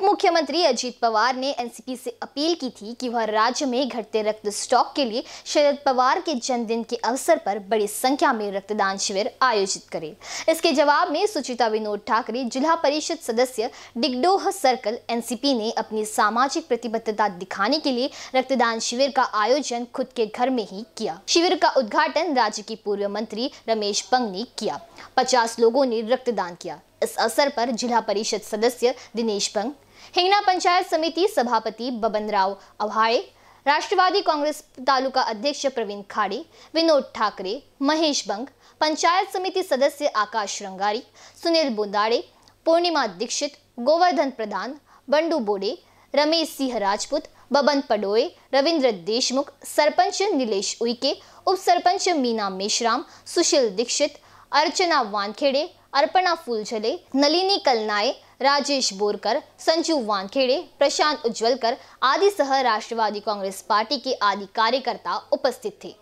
उप मुख्यमंत्री अजीत पवार ने एनसीपी से अपील की थी कि वह राज्य में घटते रक्त स्टॉक के लिए शरद पवार के जन्मदिन के अवसर पर बड़ी संख्या में रक्तदान शिविर आयोजित करे इसके जवाब में सुचिता विनोद ठाकरे जिला परिषद सदस्य डिगडोह सर्कल एनसीपी ने अपनी सामाजिक प्रतिबद्धता दिखाने के लिए रक्तदान शिविर का आयोजन खुद के घर में ही किया शिविर का उद्घाटन राज्य के पूर्व मंत्री रमेश पंग ने किया पचास लोगों ने रक्तदान किया इस अवसर पर जिला परिषद सदस्य दिनेश पंग हिंगना पंचायत समिति सभापति बबन राव अभाड़े राष्ट्रवादी कांग्रेस तालुका अध्यक्ष प्रवीण खाड़े विनोद ठाकरे महेश बंग पंचायत समिति सदस्य आकाश रंगारी सुनील बुंदाड़े पूर्णिमा दीक्षित गोवर्धन प्रधान बंडू बोडे रमेश सिंह राजपूत बबन पडोए रविंद्र देशमुख सरपंच नीलेश उइके उप सरपंच मीना मेश्राम सुशील दीक्षित अर्चना वानखेड़े अर्पणा फूलझले नलिनी कलनाए राजेश बोरकर संजू वानखेड़े प्रशांत उज्जवलकर आदि सह राष्ट्रवादी कांग्रेस पार्टी के आदि कार्यकर्ता उपस्थित थे